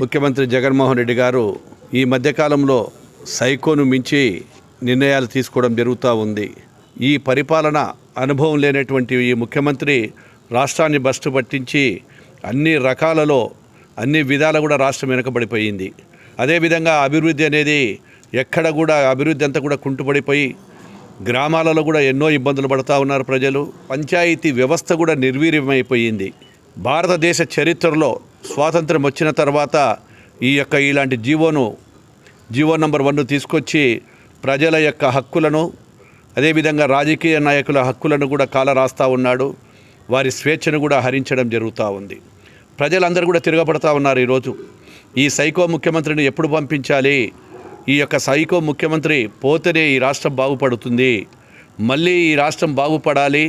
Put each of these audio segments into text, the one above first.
ముఖ్యమంత్రి జగన్మోహన్ రెడ్డి గారు ఈ మధ్యకాలంలో సైకోను మించి నిర్ణయాలు తీసుకోవడం జరుగుతూ ఉంది ఈ పరిపాలన అనుభవం లేనటువంటి ఈ ముఖ్యమంత్రి రాష్ట్రాన్ని బస్టు పట్టించి అన్ని రకాలలో అన్ని విధాలు కూడా రాష్ట్రం వెనుకబడిపోయింది అదేవిధంగా అభివృద్ధి అనేది ఎక్కడ కూడా అభివృద్ధి అంతా కూడా కుంటుపడిపోయి గ్రామాలలో కూడా ఎన్నో ఇబ్బందులు పడుతూ ఉన్నారు ప్రజలు పంచాయతీ వ్యవస్థ కూడా నిర్వీర్యమైపోయింది భారతదేశ చరిత్రలో స్వాతంత్రం వచ్చిన తర్వాత ఈ యొక్క ఇలాంటి జీవోను జీవో నంబర్ వన్ను తీసుకొచ్చి ప్రజల యొక్క హక్కులను అదేవిధంగా రాజకీయ నాయకుల హక్కులను కూడా కాల రాస్తూ ఉన్నాడు వారి స్వేచ్ఛను కూడా హరించడం జరుగుతూ ఉంది ప్రజలందరూ కూడా తిరగబడతా ఉన్నారు ఈరోజు ఈ సైకో ముఖ్యమంత్రిని ఎప్పుడు పంపించాలి ఈ యొక్క సైకో ముఖ్యమంత్రి పోతేనే ఈ రాష్ట్రం బాగుపడుతుంది మళ్ళీ ఈ రాష్ట్రం బాగుపడాలి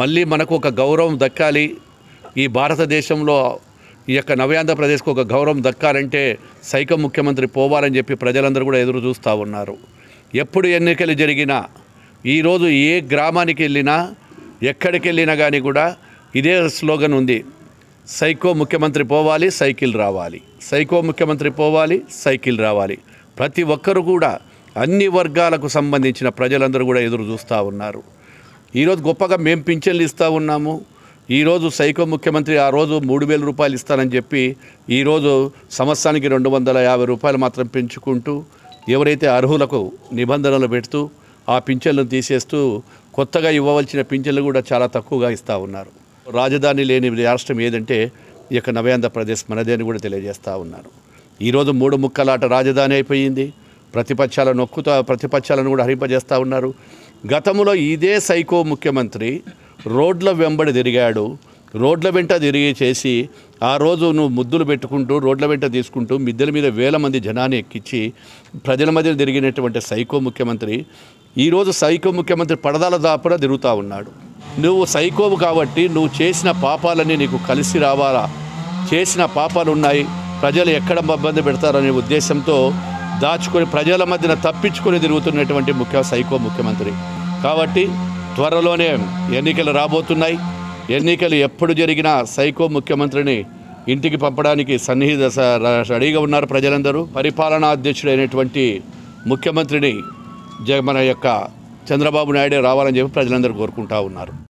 మళ్ళీ మనకు ఒక గౌరవం దక్కాలి ఈ భారతదేశంలో ఈ యొక్క నవ్యాంధ్రప్రదేశ్కు ఒక గౌరవం దక్కాలంటే సైకం ముఖ్యమంత్రి పోవాలని చెప్పి ప్రజలందరూ కూడా ఎదురు చూస్తూ ఉన్నారు ఎప్పుడు ఎన్నికలు జరిగినా ఈరోజు ఏ గ్రామానికి వెళ్ళినా ఎక్కడికి వెళ్ళినా కానీ కూడా ఇదే స్లోగన్ ఉంది సైకో ముఖ్యమంత్రి పోవాలి సైకిల్ రావాలి సైకో ముఖ్యమంత్రి పోవాలి సైకిల్ రావాలి ప్రతి ఒక్కరూ కూడా అన్ని వర్గాలకు సంబంధించిన ప్రజలందరూ కూడా ఎదురు చూస్తూ ఉన్నారు ఈరోజు గొప్పగా మేము పింఛన్లు ఇస్తూ ఉన్నాము ఈరోజు సైకో ముఖ్యమంత్రి ఆ రోజు మూడు వేల రూపాయలు ఇస్తానని చెప్పి ఈరోజు సంవత్సరానికి రెండు వందల యాభై రూపాయలు మాత్రం పెంచుకుంటూ ఎవరైతే అర్హులకు నిబంధనలు పెడుతూ ఆ పింఛన్లను తీసేస్తూ కొత్తగా ఇవ్వవలసిన పింఛన్లు కూడా చాలా తక్కువగా ఇస్తూ ఉన్నారు రాజధాని లేని రాష్ట్రం ఏదంటే ఈ యొక్క నవయాంధ్రప్రదేశ్ మనదే అని కూడా తెలియజేస్తూ ఉన్నారు ఈరోజు మూడు ముక్కలాట రాజధాని అయిపోయింది ప్రతిపక్షాల నొక్కుతో ప్రతిపక్షాలను కూడా హరింపజేస్తూ ఉన్నారు గతంలో ఇదే సైకో ముఖ్యమంత్రి రోడ్ల వెంబడి తిరిగాడు రోడ్ల వెంట తిరిగి చేసి ఆ రోజు నువ్వు ముద్దులు పెట్టుకుంటూ రోడ్ల వెంట తీసుకుంటూ మిద్దెల మీద వేల మంది జనాన్ని ఎక్కించి ప్రజల మధ్య తిరిగినటువంటి సైకో ముఖ్యమంత్రి ఈరోజు సైకో ముఖ్యమంత్రి పడదాల దాపున తిరుగుతూ ఉన్నాడు నువ్వు సైకోవు కాబట్టి నువ్వు చేసిన పాపాలన్నీ నీకు కలిసి రావాలా చేసిన పాపాలు ఉన్నాయి ప్రజలు ఎక్కడ ఇబ్బంది పెడతారనే ఉద్దేశంతో దాచుకొని ప్రజల మధ్యన తప్పించుకొని తిరుగుతున్నటువంటి ముఖ్య సైకో ముఖ్యమంత్రి కాబట్టి త్వరలోనే ఎన్నికలు రాబోతున్నాయి ఎన్నికలు ఎప్పుడు జరిగినా సైకో ముఖ్యమంత్రిని ఇంటికి పంపడానికి సన్నిహిత రెడీగా ఉన్నారు ప్రజలందరూ పరిపాలనా అధ్యక్షుడైనటువంటి ముఖ్యమంత్రిని జగ మన యొక్క చంద్రబాబు నాయుడే రావాలని చెప్పి ప్రజలందరూ కోరుకుంటా ఉన్నారు